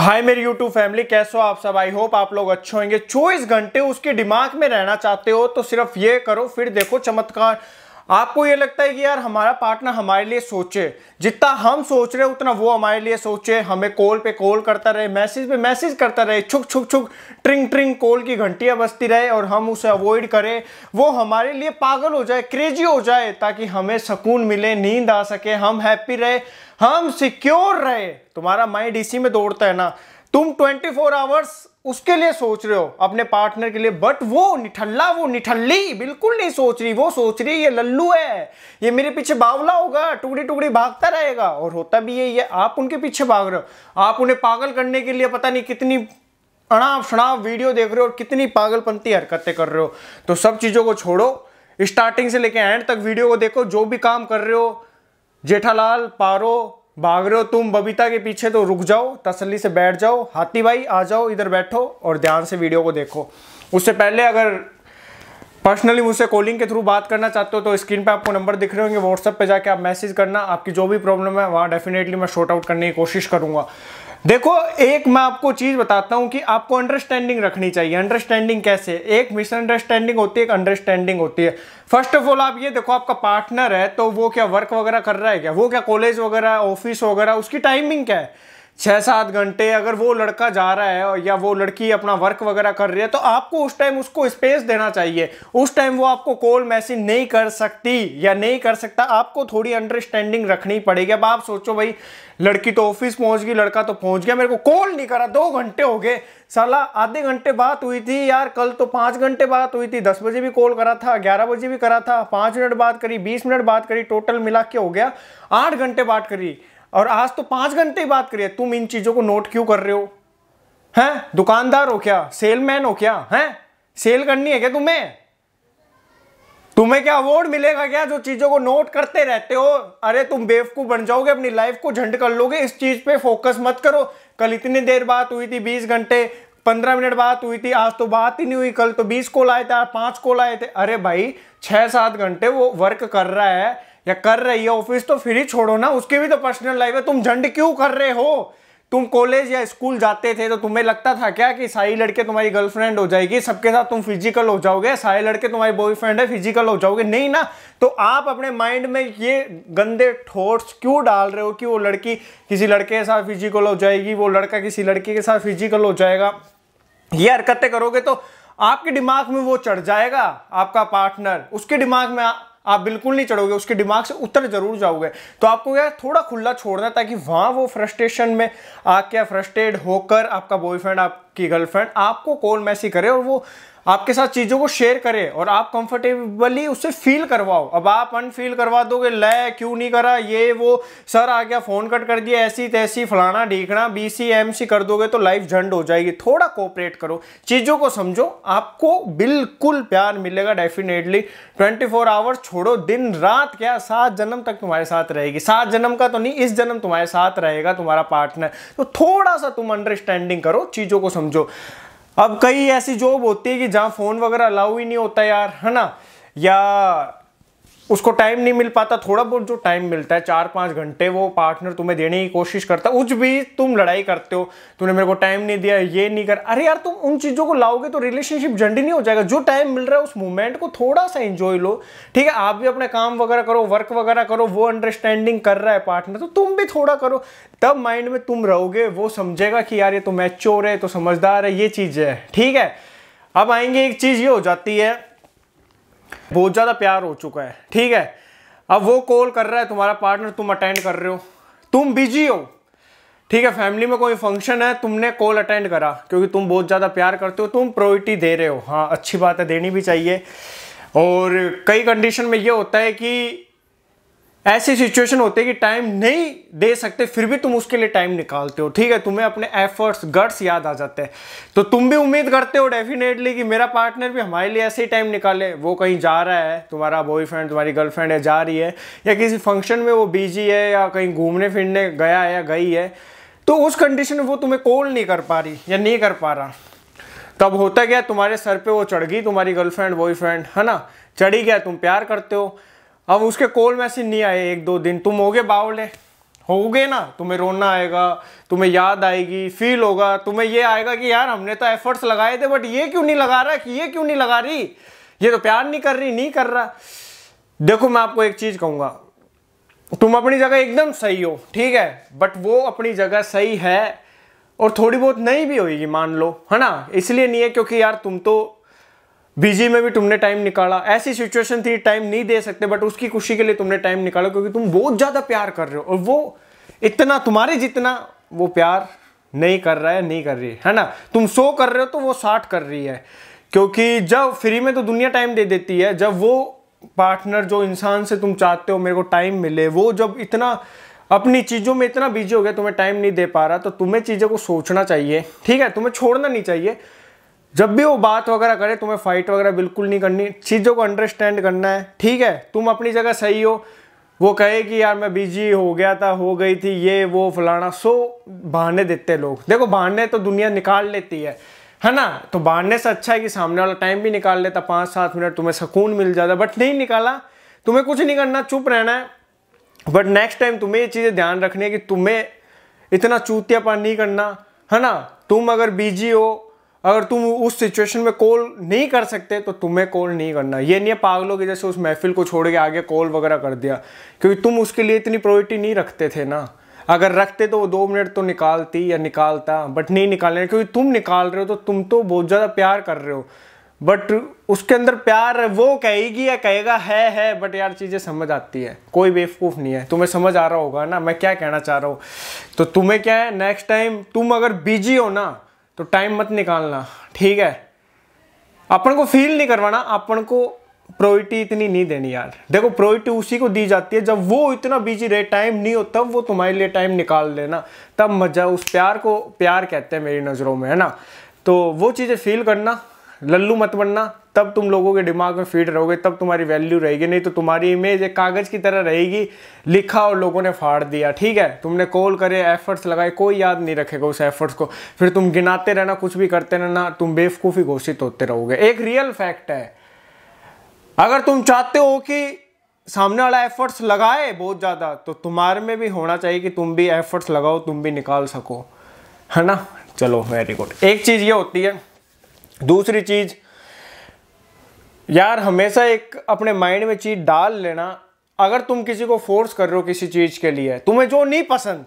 हाय मेरी YouTube family कैसे हो आप सब आई होप आप लोग अच्छे होंगे चौबीस घंटे उसके दिमाग में रहना चाहते हो तो सिर्फ ये करो फिर देखो चमत्कार आपको ये लगता है कि यार हमारा पार्टनर हमारे लिए सोचे जितना हम सोच रहे उतना वो हमारे लिए सोचे हमें कॉल पे कॉल करता रहे मैसेज पे मैसेज करता रहे छुक छुक छुक ट्रिंग ट्रिंग कॉल की घंटियाँ बजती रहे और हम उसे अवॉइड करें वो हमारे लिए पागल हो जाए क्रेजी हो जाए ताकि हमें सुकून मिले नींद आ सके हम हैप्पी रहे हम सिक्योर रहे तुम्हारा माइंड इसी में दौड़ता है ना तुम 24 फोर आवर्स उसके लिए सोच रहे हो अपने पार्टनर के लिए बट वो निठल्ला वो निठल्ली बिल्कुल नहीं सोच रही वो सोच रही ये लल्लू है ये मेरे पीछे बावला होगा टुकड़ी टुकड़ी भागता रहेगा और होता भी यही है आप उनके पीछे भाग रहे हो आप उन्हें पागल करने के लिए पता नहीं कितनी अनाप शनाप वीडियो देख रहे हो और कितनी पागलपंथी हरकतें कर रहे हो तो सब चीज़ों को छोड़ो स्टार्टिंग से लेकर एंड तक वीडियो को देखो जो भी काम कर रहे हो जेठालाल पारो भाग रहे हो तुम बबीता के पीछे तो रुक जाओ तसली से बैठ जाओ हाथी भाई आ जाओ इधर बैठो और ध्यान से वीडियो को देखो उससे पहले अगर पर्सनली मुझसे कॉलिंग के थ्रू बात करना चाहते हो तो स्क्रीन पे आपको नंबर दिख रहे होंगे व्हाट्सअप पे जाके आप मैसेज करना आपकी जो भी प्रॉब्लम है वहाँ डेफिनेटली मैं शॉर्ट आउट करने की कोशिश करूँगा देखो एक मैं आपको चीज बताता हूं कि आपको अंडरस्टैंडिंग रखनी चाहिए अंडरस्टैंडिंग कैसे एक मिसअंडरस्टैंडिंग होती है एक अंडरस्टैंडिंग होती है फर्स्ट ऑफ ऑल आप ये देखो आपका पार्टनर है तो वो क्या वर्क वगैरह कर रहा है क्या वो क्या कॉलेज वगैरह ऑफिस वगैरह उसकी टाइमिंग क्या है छः सात घंटे अगर वो लड़का जा रहा है या वो लड़की अपना वर्क वगैरह कर रही है तो आपको उस टाइम उसको स्पेस देना चाहिए उस टाइम वो आपको कॉल मैसेज नहीं कर सकती या नहीं कर सकता आपको थोड़ी अंडरस्टैंडिंग रखनी पड़ेगी अब आप सोचो भाई लड़की तो ऑफिस पहुंच गई लड़का तो पहुंच गया मेरे को कॉल नहीं करा दो घंटे हो गए साला आधे घंटे बात हुई थी यार कल तो पाँच घंटे बात हुई थी दस बजे भी कॉल करा था ग्यारह बजे भी करा था पाँच मिनट बात करी बीस मिनट बात करी टोटल मिला के हो गया आठ घंटे बात करी और आज तो पांच घंटे बात करिए तुम इन चीजों को नोट क्यों कर रहे हो हैं दुकानदार हो क्या सेलमैन हो क्या हैं सेल करनी है क्या तुम्हें तुम्हें क्या अवार्ड मिलेगा क्या जो चीजों को नोट करते रहते हो अरे तुम बेवकूफ बन जाओगे अपनी लाइफ को झंड कर लोगे इस चीज पे फोकस मत करो कल इतनी देर बात हुई थी बीस घंटे पंद्रह मिनट बात हुई थी आज तो बात ही नहीं हुई कल तो बीस कॉल आए थे पांच कॉल आए थे अरे भाई छह सात घंटे वो वर्क कर रहा है या कर रही है ऑफिस तो फिर ही छोड़ो ना उसकी भी तो पर्सनल लाइफ है तुम झंड क्यों कर रहे हो तुम कॉलेज या स्कूल जाते थे तो तुम्हें लगता था क्या कि सारी लड़के तुम्हारी गर्लफ्रेंड हो जाएगी सबके साथ तुम फिजिकल हो जाओगे सारे लड़के तुम्हारी बॉयफ्रेंड है फिजिकल हो जाओगे नहीं ना तो आप अपने माइंड में ये गंदे थॉट्स क्यों डाल रहे हो कि वो लड़की किसी लड़के के साथ फिजिकल हो जाएगी वो लड़का किसी लड़की के साथ फिजिकल हो जाएगा ये हरकतें करोगे तो आपके दिमाग में वो चढ़ जाएगा आपका पार्टनर उसके दिमाग में आप बिल्कुल नहीं चढ़ोगे उसके दिमाग से उतर जरूर जाओगे तो आपको क्या थोड़ा खुला छोड़ना ताकि वहाँ वो फ्रस्ट्रेशन में आके फ्रस्ट्रेट होकर आपका बॉयफ्रेंड आपकी गर्लफ्रेंड आपको कॉल मैसेज करे और वो आपके साथ चीज़ों को शेयर करे और आप कंफर्टेबली उसे फील करवाओ अब आप अनफील करवा दोगे लय क्यों नहीं करा ये वो सर आ गया फ़ोन कट कर दिया ऐसी तैसी फलाना ढीकना बी सी एम सी कर दोगे तो लाइफ झंड हो जाएगी थोड़ा कोऑपरेट करो चीज़ों को समझो आपको बिल्कुल प्यार मिलेगा डेफिनेटली ट्वेंटी फोर आवर्स छोड़ो दिन रात क्या सात जन्म तक तुम्हारे साथ रहेगी सात जन्म का तो नहीं इस जन्म तुम्हारे साथ रहेगा तुम्हारा पार्टनर तो थोड़ा सा तुम अंडरस्टैंडिंग करो चीज़ों को समझो अब कई ऐसी जॉब होती है कि जहाँ फ़ोन वगैरह अलाउ ही नहीं होता यार है ना या उसको टाइम नहीं मिल पाता थोड़ा बहुत जो टाइम मिलता है चार पाँच घंटे वो पार्टनर तुम्हें देने की कोशिश करता उस भी तुम लड़ाई करते हो तुमने मेरे को टाइम नहीं दिया ये नहीं कर अरे यार तुम उन चीज़ों को लाओगे तो रिलेशनशिप जंडी नहीं हो जाएगा जो टाइम मिल रहा है उस मोमेंट को थोड़ा सा इंजॉय लो ठीक है आप भी अपना काम वगैरह करो वर्क वगैरह करो वो अंडरस्टैंडिंग कर रहा है पार्टनर तो तुम भी थोड़ा करो तब माइंड में तुम रहोगे वो समझेगा कि यार ये तो मैच्योर है तो समझदार है ये चीज़ है ठीक है अब आएंगे एक चीज़ ये हो जाती है बहुत ज़्यादा प्यार हो चुका है ठीक है अब वो कॉल कर रहा है तुम्हारा पार्टनर तुम अटेंड कर रहे हो तुम बिजी हो ठीक है फैमिली में कोई फंक्शन है तुमने कॉल अटेंड करा क्योंकि तुम बहुत ज़्यादा प्यार करते हो तुम प्रोरिटी दे रहे हो हाँ अच्छी बात है देनी भी चाहिए और कई कंडीशन में ये होता है कि ऐसी सिचुएशन होती है कि टाइम नहीं दे सकते फिर भी तुम उसके लिए टाइम निकालते हो ठीक है तुम्हें अपने एफर्ट्स गट्स याद आ जाते हैं तो तुम भी उम्मीद करते हो डेफिनेटली कि मेरा पार्टनर भी हमारे लिए ऐसे ही टाइम निकाले वो कहीं जा रहा है तुम्हारा बॉयफ्रेंड तुम्हारी गर्लफ्रेंड है जा रही है या किसी फंक्शन में वो बिजी है या कहीं घूमने फिरने गया है या गई है तो उस कंडीशन में वो तुम्हें कॉल नहीं कर पा रही या नहीं कर पा रहा तब होता क्या तुम्हारे सर पर वो चढ़ गई तुम्हारी गर्लफ्रेंड बॉयफ्रेंड है ना चढ़ी गया तुम प्यार करते हो अब उसके कॉल मैसेज नहीं आए एक दो दिन तुम हो गए बावले हो गए ना तुम्हें रोना आएगा तुम्हें याद आएगी फील होगा तुम्हें ये आएगा कि यार हमने तो एफर्ट्स लगाए थे बट ये क्यों नहीं लगा रहा कि ये क्यों नहीं लगा रही ये तो प्यार नहीं कर रही नहीं कर रहा देखो मैं आपको एक चीज़ कहूँगा तुम अपनी जगह एकदम सही हो ठीक है बट वो अपनी जगह सही है और थोड़ी बहुत नहीं भी होगी मान लो है ना इसलिए नहीं है क्योंकि यार तुम तो बिजी में भी तुमने टाइम निकाला ऐसी सिचुएशन थी टाइम नहीं दे सकते बट उसकी खुशी के लिए तुमने टाइम निकाला क्योंकि तुम बहुत ज़्यादा प्यार कर रहे हो और वो इतना तुम्हारे जितना वो प्यार नहीं कर रहा है नहीं कर रही है, है ना तुम सो कर रहे हो तो वो साठ कर रही है क्योंकि जब फ्री में तो दुनिया टाइम दे देती है जब वो पार्टनर जो इंसान से तुम चाहते हो मेरे को टाइम मिले वो जब इतना अपनी चीज़ों में इतना बिजी हो गया तुम्हें टाइम नहीं दे पा रहा तो तुम्हें चीज़ों को सोचना चाहिए ठीक है तुम्हें छोड़ना नहीं चाहिए जब भी वो बात वगैरह करे तुम्हें फाइट वगैरह बिल्कुल नहीं करनी चीज़ों को अंडरस्टैंड करना है ठीक है तुम अपनी जगह सही हो वो कहे कि यार मैं बिजी हो गया था हो गई थी ये वो फलाना सो बहाने देते लोग देखो बहाने तो दुनिया निकाल लेती है है ना तो बहाने से अच्छा है कि सामने वाला टाइम भी निकाल लेता पाँच सात मिनट तुम्हें सुकून मिल जाता बट नहीं निकाला तुम्हें कुछ नहीं करना चुप रहना है बट नेक्स्ट टाइम तुम्हें ये चीज़ें ध्यान रखनी है कि तुम्हें इतना चूतियापन नहीं करना है ना तुम अगर बिजी हो अगर तुम उस सिचुएशन में कॉल नहीं कर सकते तो तुम्हें कॉल नहीं करना ये नहीं है पागलों की जैसे उस महफिल को छोड़ के आगे कॉल वगैरह कर दिया क्योंकि तुम उसके लिए इतनी प्रायोरिटी नहीं रखते थे ना अगर रखते तो वो दो मिनट तो निकालती या निकालता बट नहीं निकालने क्योंकि तुम निकाल रहे हो तो तुम तो बहुत ज़्यादा प्यार कर रहे हो बट उसके अंदर प्यार वो कहेगी या कहेगा है है बट यार चीज़ें समझ आती है कोई बेवकूफ़ नहीं है तुम्हें समझ आ रहा होगा ना मैं क्या कहना चाह रहा हूँ तो तुम्हें क्या है नेक्स्ट टाइम तुम अगर बिजी हो ना तो टाइम मत निकालना ठीक है अपन को फील नहीं करवाना अपन को प्रोरिटी इतनी नहीं देनी यार देखो प्रोरिटी उसी को दी जाती है जब वो इतना बिजी रहे टाइम नहीं हो तब वो तुम्हारे लिए टाइम निकाल लेना तब मजा उस प्यार को प्यार कहते हैं मेरी नज़रों में है ना तो वो चीज़ें फील करना लल्लू मत बनना तब तुम लोगों के दिमाग में फिट रहोगे तब तुम्हारी वैल्यू रहेगी नहीं तो तुम्हारी इमेज एक कागज़ की तरह रहेगी लिखा और लोगों ने फाड़ दिया ठीक है तुमने कॉल करे एफर्ट्स लगाए कोई याद नहीं रखेगा उस एफर्ट्स को फिर तुम गिनाते रहना कुछ भी करते रहना तुम बेवकूफ़ी घोषित होते रहोगे एक रियल फैक्ट है अगर तुम चाहते हो कि सामने वाला एफर्ट्स लगाए बहुत ज़्यादा तो तुम्हारे में भी होना चाहिए कि तुम भी एफर्ट्स लगाओ तुम भी निकाल सको है ना चलो वेरी गुड एक चीज़ ये होती है दूसरी चीज़ यार हमेशा एक अपने माइंड में चीज़ डाल लेना अगर तुम किसी को फोर्स कर रहे हो किसी चीज़ के लिए तुम्हें जो नहीं पसंद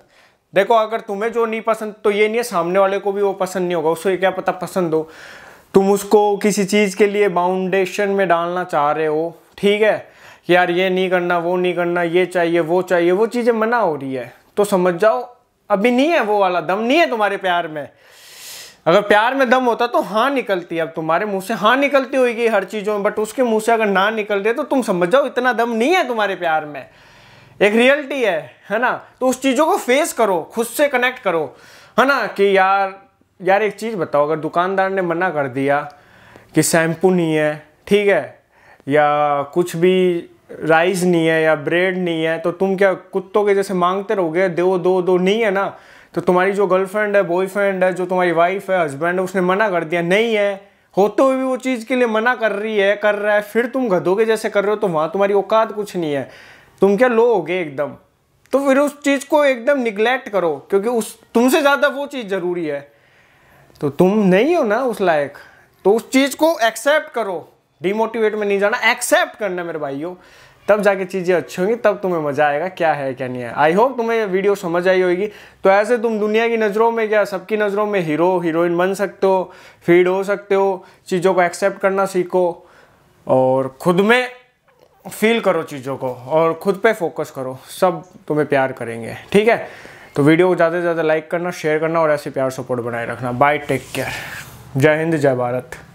देखो अगर तुम्हें जो नहीं पसंद तो ये नहीं है सामने वाले को भी वो पसंद नहीं होगा उसको क्या पता पसंद हो तुम उसको किसी चीज़ के लिए बाउंडेशन में डालना चाह रहे हो ठीक है यार ये नहीं करना वो नहीं करना ये चाहिए वो चाहिए वो चीज़ें मना हो रही है तो समझ जाओ अभी नहीं है वो वाला दम नहीं है तुम्हारे प्यार में अगर प्यार में दम होता तो हाँ निकलती अब तुम्हारे मुंह से हाँ निकलती होगी हर चीज़ों में बट उसके मुंह से अगर ना निकल रही तो तुम समझ जाओ इतना दम नहीं है तुम्हारे प्यार में एक रियलिटी है है ना तो उस चीज़ों को फेस करो खुद से कनेक्ट करो है ना कि यार यार एक चीज़ बताओ अगर दुकानदार ने मना कर दिया कि शैम्पू नहीं है ठीक है या कुछ भी राइस नहीं है या ब्रेड नहीं है तो तुम क्या कुत्तों के जैसे मांगते रहोगे दो दो दो नहीं है ना तो तुम्हारी जो गर्लफ्रेंड है बॉयफ्रेंड है जो तुम्हारी वाइफ है हस्बैंड है उसने मना कर दिया नहीं है होते हुए भी वो चीज़ के लिए मना कर रही है कर रहा है फिर तुम गधोगे जैसे कर रहे हो तो वहाँ तुम्हारी औकात कुछ नहीं है तुम क्या लो होगे एकदम तो फिर उस चीज़ को एकदम निगलेक्ट करो क्योंकि उस तुमसे ज़्यादा वो चीज़ ज़रूरी है तो तुम नहीं हो ना उस लायक तो उस चीज़ को एक्सेप्ट करो डिमोटिवेट में नहीं जाना एक्सेप्ट करना मेरे भाइयों तब जाके चीज़ें अच्छी होंगी तब तुम्हें मज़ा आएगा क्या है क्या नहीं है आई होप तुम्हें ये वीडियो समझ आई होगी तो ऐसे तुम दुनिया की नज़रों में क्या सबकी नज़रों में हीरो हीरोइन बन सकते हो फीड हो सकते हो चीज़ों को एक्सेप्ट करना सीखो और खुद में फील करो चीज़ों को और खुद पे फोकस करो सब तुम्हें प्यार करेंगे ठीक है तो वीडियो को ज़्यादा से ज़्यादा लाइक करना शेयर करना और ऐसे प्यार सपोर्ट बनाए रखना बाय टेक केयर जय हिंद जय भारत